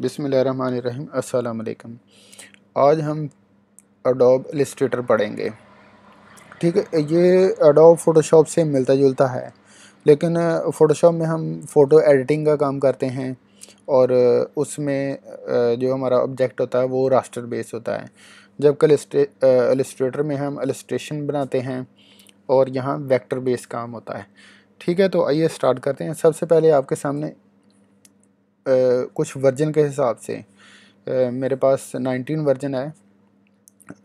बिसमीम् अल्लाम आज हम अडोब एलिस्ट्रेटर पढ़ेंगे ठीक है ये अडोब फ़ोटोशॉप से मिलता जुलता है लेकिन फ़ोटोशॉप में हम फ़ोटो एडिटिंग का काम करते हैं और उसमें जो हमारा ऑब्जेक्ट होता है वो रास्टर बेस होता है जबकि एलिस्ट्रेटर में हम एलिस्ट्रेशन बनाते हैं और यहाँ वैक्टर बेस काम होता है ठीक है तो आइए स्टार्ट करते हैं सबसे पहले आपके सामने कुछ वर्जन के हिसाब से मेरे पास नाइनटीन वर्जन है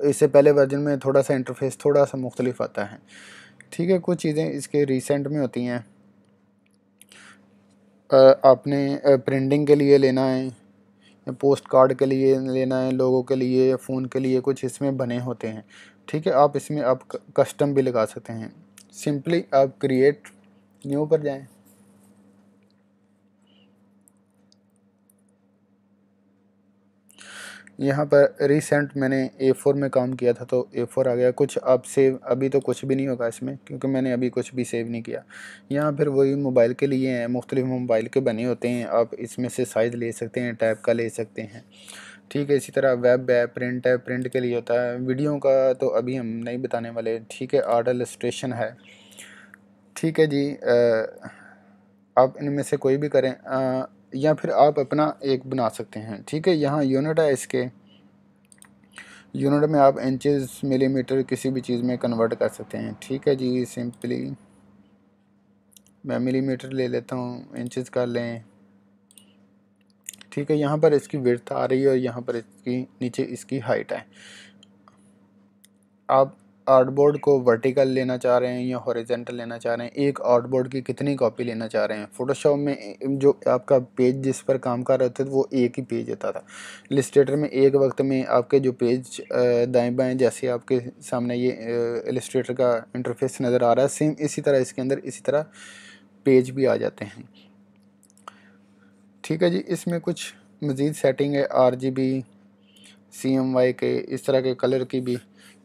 इससे पहले वर्जन में थोड़ा सा इंटरफेस थोड़ा सा मुख्तलिफ आता है ठीक है कुछ चीज़ें इसके रिसेंट में होती हैं आपने प्रिंटिंग के लिए लेना है पोस्ट कार्ड के लिए लेना है लोगों के लिए या फ़ोन के लिए कुछ इसमें बने होते हैं ठीक है आप इसमें आप कस्टम भी लगा सकते हैं सिंपली आप क्रिएट न्यू पर जाएं यहाँ पर रिसेंट मैंने ए फोर में काम किया था तो ए फोर आ गया कुछ अब सेव अभी तो कुछ भी नहीं होगा इसमें क्योंकि मैंने अभी कुछ भी सेव नहीं किया यहाँ फिर वही मोबाइल के लिए हैं मुख्तलिफ मोबाइल के बने होते हैं आप इसमें से साइज़ ले सकते हैं टैप का ले सकते हैं ठीक है इसी तरह वेब है प्रिंट है प्रिंट के लिए होता है वीडियो का तो अभी हम नहीं बताने वाले ठीक है आर्ट स्टेशन है ठीक है जी आप इनमें से कोई भी करें या फिर आप अपना एक बना सकते हैं ठीक है यहाँ यूनिट है इसके यूनिट में आप इंचेस मिलीमीटर किसी भी चीज़ में कन्वर्ट कर सकते हैं ठीक है जी सिंपली मैं मिलीमीटर ले लेता हूँ इंचेस कर लें ठीक है यहाँ पर इसकी विर्थ आ रही है और यहाँ पर इसकी नीचे इसकी हाइट है आप आर्टबोर्ड को वर्टिकल लेना चाह रहे हैं या हॉरिजेंटल लेना चाह रहे हैं एक आर्टबोर्ड की कितनी कॉपी लेना चाह रहे हैं फ़ोटोशॉप में जो आपका पेज जिस पर काम कर रहे थे वो एक ही पेज होता था इलिस्ट्रेटर में एक वक्त में आपके जो पेज दाएँ बाएँ जैसे आपके सामने ये इलिस्ट्रेटर का इंटरफेस नज़र आ रहा है सेम इसी तरह इसके अंदर इसी तरह पेज भी आ जाते हैं ठीक है जी इसमें कुछ मज़ीद सेटिंग है R G B C M Y के इस तरह के कलर की भी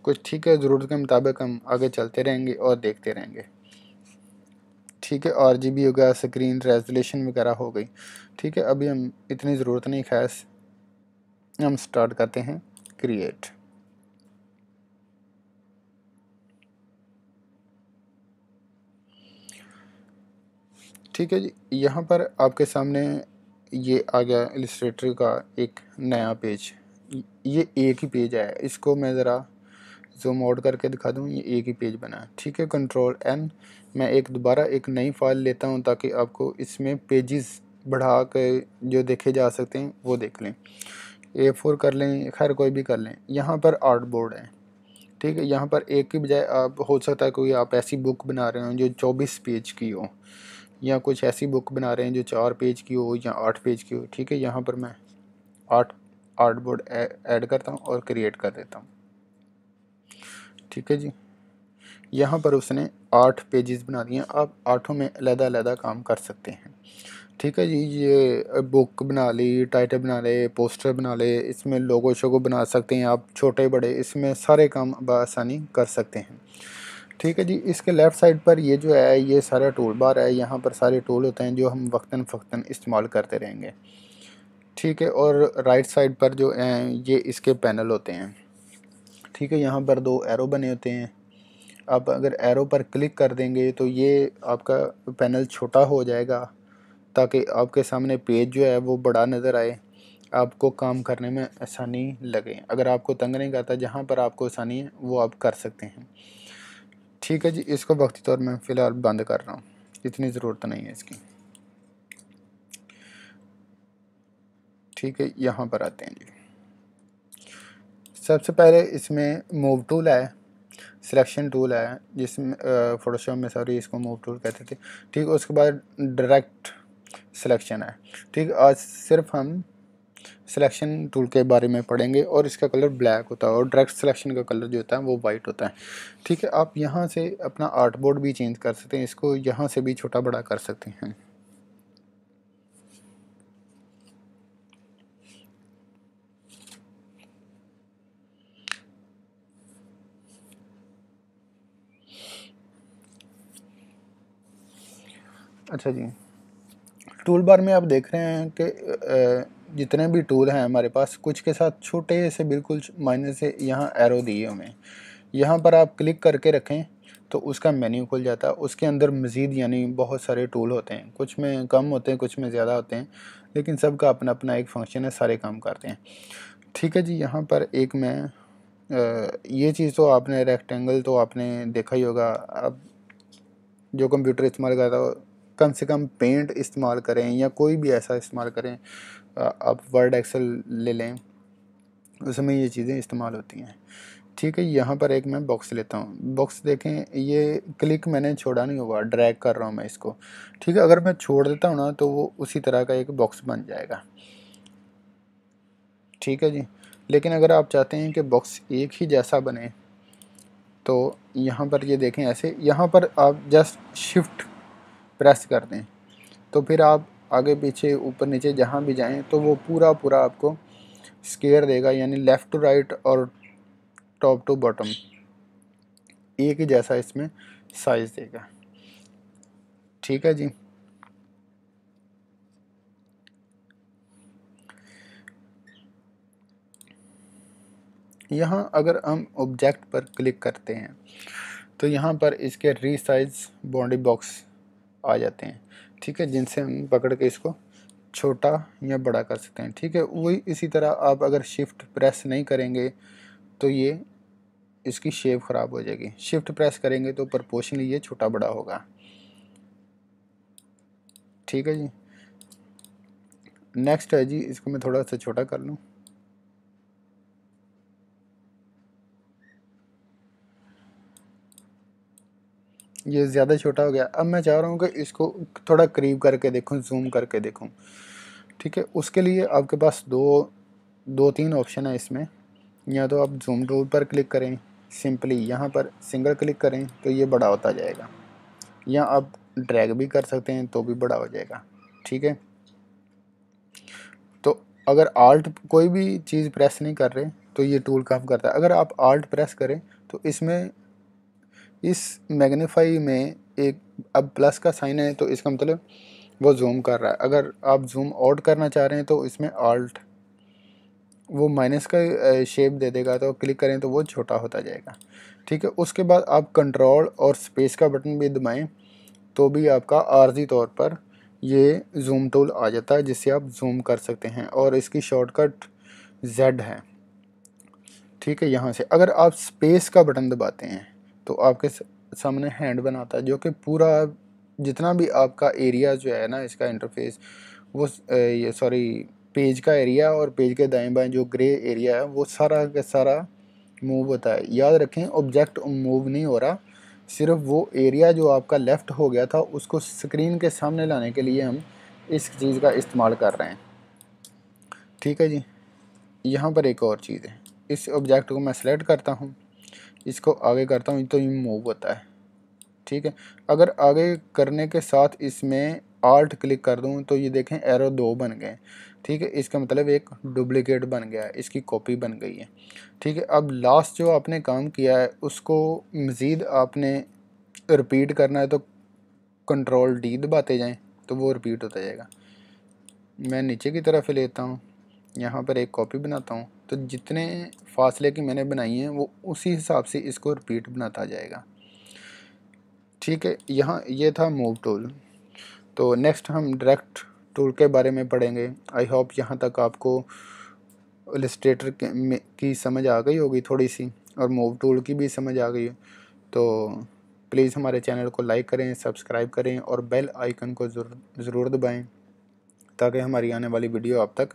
कुछ ठीक है ज़रूरत के मुताबिक हम आगे चलते रहेंगे और देखते रहेंगे ठीक है और जी बी हो गया स्क्रीन रेजोल्यूशन वगैरह हो गई ठीक है अभी हम इतनी ज़रूरत नहीं खास हम स्टार्ट करते हैं क्रिएट ठीक है जी यहाँ पर आपके सामने ये आ गया इलिस्ट्रेटर का एक नया पेज ये एक ही पेज है इसको मैं ज़रा जूम आउट करके दिखा दूँ ये एक ही पेज बना है ठीक है कंट्रोल एन मैं एक दोबारा एक नई फाइल लेता हूँ ताकि आपको इसमें पेजेस बढ़ा के जो देखे जा सकते हैं वो देख लें ए फोर कर लें खैर कोई भी कर लें यहाँ पर आर्ट बोर्ड है ठीक है यहाँ पर एक की बजाय आप हो सकता है कोई आप ऐसी बुक बना रहे हो जो चौबीस पेज की हो या कुछ ऐसी बुक बना रहे हैं जो चार पेज की हो या आठ पेज की हो ठीक है यहाँ पर मैं आठ आर्टबोर्ड ऐड करता हूँ और क्रिएट कर देता हूँ ठीक है जी यहाँ पर उसने आठ पेजेस बना दिए आप आठों में अलहदा अलहदा काम कर सकते हैं ठीक है जी ये बुक बना ली टाइटल बना ले पोस्टर बना ले इसमें लोगो शोगो बना सकते हैं आप छोटे बड़े इसमें सारे काम आसानी कर सकते हैं ठीक है जी इसके लेफ़्ट साइड पर ये जो है ये सारा टूल बार है यहाँ पर सारे टूल होते हैं जो हम वक्ता फ़क्ता इस्तेमाल करते रहेंगे ठीक है और राइट साइड पर जो ये इसके पैनल होते हैं ठीक है यहाँ पर दो एरो बने होते हैं आप अगर एरो पर क्लिक कर देंगे तो ये आपका पैनल छोटा हो जाएगा ताकि आपके सामने पेज जो है वो बड़ा नज़र आए आपको काम करने में आसानी लगे अगर आपको तंग नहीं करता जहाँ पर आपको आसानी है वो आप कर सकते हैं ठीक है जी इसको वक्ती तौर में फ़िलहाल बंद कर रहा हूँ इतनी ज़रूरत नहीं है इसकी ठीक है यहाँ पर आते हैं जी सबसे पहले इसमें मूव टूल है सिलेक्शन टूल है जिसमें फोटोशॉप में सॉरी इसको मूव टूल कहते थे ठीक उसके बाद डायरेक्ट सिलेक्शन है ठीक आज सिर्फ हम सिलेक्शन टूल के बारे में पढ़ेंगे और इसका कलर ब्लैक होता है और डायरेक्ट सिलेक्शन का कलर जो होता है वो वाइट होता है ठीक है आप यहाँ से अपना आर्ट बोर्ड भी चेंज कर सकते हैं इसको यहाँ से भी छोटा बड़ा कर सकते हैं अच्छा जी टूल बार में आप देख रहे हैं कि जितने भी टूल हैं हमारे पास कुछ के साथ छोटे से बिल्कुल मायने से यहाँ एरो दिए हमें यहाँ पर आप क्लिक करके रखें तो उसका मेन्यू खुल जाता है उसके अंदर मज़ीद यानी बहुत सारे टूल होते हैं कुछ में कम होते हैं कुछ में ज़्यादा होते हैं लेकिन सब का अपना अपना एक फंक्शन है सारे काम करते हैं ठीक है जी यहाँ पर एक मैं ये चीज़ तो आपने रेक्टेंगल तो आपने देखा ही होगा अब जो कंप्यूटर इस्तेमाल करता हो कम से कम पेंट इस्तेमाल करें या कोई भी ऐसा इस्तेमाल करें आप वर्ड एक्सेल ले लें उसमें ये चीज़ें इस्तेमाल होती हैं ठीक है यहाँ पर एक मैं बॉक्स लेता हूँ बॉक्स देखें ये क्लिक मैंने छोड़ा नहीं हुआ ड्रैग कर रहा हूँ मैं इसको ठीक है अगर मैं छोड़ देता हूँ ना तो वो उसी तरह का एक बॉक्स बन जाएगा ठीक है जी लेकिन अगर आप चाहते हैं कि बॉक्स एक ही जैसा बने तो यहाँ पर ये देखें ऐसे यहाँ पर आप जस्ट शिफ्ट प्रेस कर दें तो फिर आप आगे पीछे ऊपर नीचे जहाँ भी जाएं तो वो पूरा पूरा आपको स्केयर देगा यानी लेफ़्ट टू राइट और टॉप टू बॉटम एक ही जैसा इसमें साइज़ देगा ठीक है जी यहाँ अगर हम ऑब्जेक्ट पर क्लिक करते हैं तो यहाँ पर इसके रीसाइज बॉडी बॉक्स आ जाते हैं ठीक है जिनसे हम पकड़ के इसको छोटा या बड़ा कर सकते हैं ठीक है वही इसी तरह आप अगर शिफ्ट प्रेस नहीं करेंगे तो ये इसकी शेप ख़राब हो जाएगी शिफ्ट प्रेस करेंगे तो प्रपोर्शनली ये छोटा बड़ा होगा ठीक है जी नेक्स्ट है जी इसको मैं थोड़ा सा छोटा कर लूँ ये ज़्यादा छोटा हो गया अब मैं चाह रहा हूँ कि इसको थोड़ा करीब करके देखूँ जूम करके देखूँ ठीक है उसके लिए आपके पास दो दो तीन ऑप्शन है इसमें या तो आप जूम टूल पर क्लिक करें सिंपली यहाँ पर सिंगल क्लिक करें तो ये बड़ा होता जाएगा या आप ड्रैग भी कर सकते हैं तो भी बड़ा हो जाएगा ठीक है तो अगर आल्ट कोई भी चीज़ प्रेस नहीं कर रहे तो ये टूल काम करता है अगर आप आल्ट प्रेस करें तो इसमें इस मैग्नीफाई में एक अब प्लस का साइन है तो इसका मतलब वो जूम कर रहा है अगर आप जूम आउट करना चाह रहे हैं तो इसमें आल्ट वो माइनस का शेप दे देगा तो क्लिक करें तो वो छोटा होता जाएगा ठीक है उसके बाद आप कंट्रोल और स्पेस का बटन भी दबाएं तो भी आपका आर्जी तौर पर ये जूम टूल आ जाता है जिससे आप जूम कर सकते हैं और इसकी शॉर्टकट जेड है ठीक है यहाँ से अगर आप स्पेस का बटन दबाते हैं तो आपके सामने हैंड बनाता है जो कि पूरा जितना भी आपका एरिया जो है ना इसका इंटरफेस वो ये सॉरी पेज का एरिया और पेज के दाएं बाएं जो ग्रे एरिया है वो सारा का सारा मूव होता है याद रखें ऑब्जेक्ट मूव नहीं हो रहा सिर्फ वो एरिया जो आपका लेफ़्ट हो गया था उसको स्क्रीन के सामने लाने के लिए हम इस चीज़ का इस्तेमाल कर रहे हैं ठीक है जी यहाँ पर एक और चीज़ है इस ऑब्जेक्ट को मैं सेलेक्ट करता हूँ इसको आगे करता हूँ तो ये मूव होता है ठीक है अगर आगे करने के साथ इसमें आर्ट क्लिक कर दूँ तो ये देखें एरो दो बन गए ठीक है इसका मतलब एक डुप्लिकेट बन गया है इसकी कॉपी बन गई है ठीक है अब लास्ट जो आपने काम किया है उसको मज़ीद आपने रिपीट करना है तो कंट्रोल डी दबाते जाएं तो वो रिपीट होता जाएगा मैं नीचे की तरफ लेता हूँ यहाँ पर एक कॉपी बनाता हूँ तो जितने फासले की मैंने बनाई हैं वो उसी हिसाब से इसको रिपीट बनाता जाएगा ठीक है यहाँ ये था मूव टूल तो नेक्स्ट हम डायरेक्ट टूल के बारे में पढ़ेंगे आई होप यहाँ तक आपको एलिस्ट्रेटर की समझ आ गई होगी थोड़ी सी और मूव टूल की भी समझ आ गई तो प्लीज़ हमारे चैनल को लाइक करें सब्सक्राइब करें और बेल आइकन को ज़रूर ज़रूर दबाएँ ताकि हमारी आने वाली वीडियो आप तक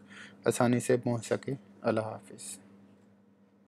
आसानी से पहुँच सके अल्लाह हाफिज़